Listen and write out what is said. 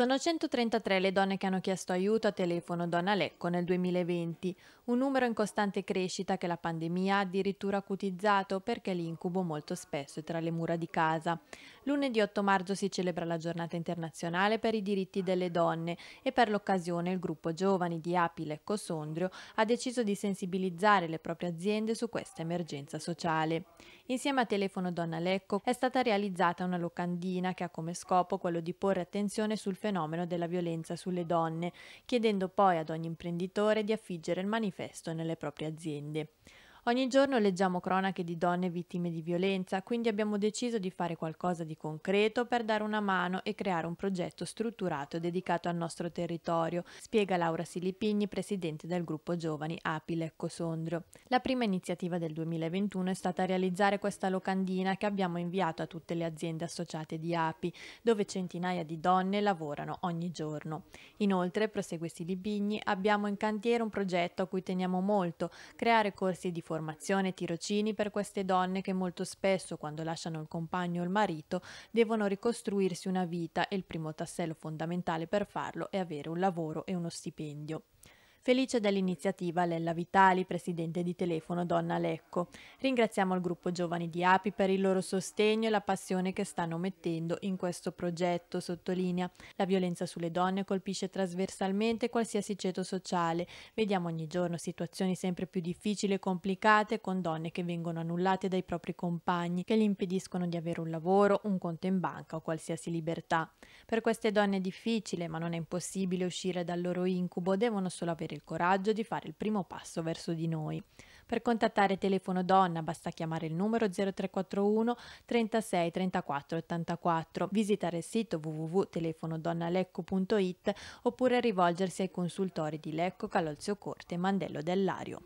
Sono 133 le donne che hanno chiesto aiuto a telefono Donna Lecco nel 2020, un numero in costante crescita che la pandemia ha addirittura acutizzato perché l'incubo molto spesso è tra le mura di casa. Lunedì 8 maggio si celebra la giornata internazionale per i diritti delle donne e per l'occasione il gruppo giovani di Apile Cosondrio ha deciso di sensibilizzare le proprie aziende su questa emergenza sociale. Insieme a Telefono Donna Lecco è stata realizzata una locandina che ha come scopo quello di porre attenzione sul fenomeno della violenza sulle donne, chiedendo poi ad ogni imprenditore di affiggere il manifesto nelle proprie aziende. Ogni giorno leggiamo cronache di donne vittime di violenza, quindi abbiamo deciso di fare qualcosa di concreto per dare una mano e creare un progetto strutturato dedicato al nostro territorio, spiega Laura Silipigni, presidente del gruppo giovani Api Lecco Sondrio. La prima iniziativa del 2021 è stata realizzare questa locandina che abbiamo inviato a tutte le aziende associate di Api, dove centinaia di donne lavorano ogni giorno. Inoltre, prosegue Silipigni, abbiamo in cantiere un progetto a cui teniamo molto, creare corsi di formazione formazione e tirocini per queste donne che molto spesso, quando lasciano il compagno o il marito, devono ricostruirsi una vita e il primo tassello fondamentale per farlo è avere un lavoro e uno stipendio. Felice dell'iniziativa Lella Vitali, presidente di Telefono Donna Lecco. Ringraziamo il gruppo Giovani di Api per il loro sostegno e la passione che stanno mettendo in questo progetto, sottolinea. La violenza sulle donne colpisce trasversalmente qualsiasi ceto sociale. Vediamo ogni giorno situazioni sempre più difficili e complicate con donne che vengono annullate dai propri compagni, che gli impediscono di avere un lavoro, un conto in banca o qualsiasi libertà. Per queste donne è difficile, ma non è impossibile uscire dal loro incubo, devono solo avere avere il coraggio di fare il primo passo verso di noi. Per contattare Telefono Donna basta chiamare il numero 0341 36 34 84, visitare il sito www.telefonodonnalecco.it oppure rivolgersi ai consultori di Lecco, Calolzio Corte e Mandello dell'Ario.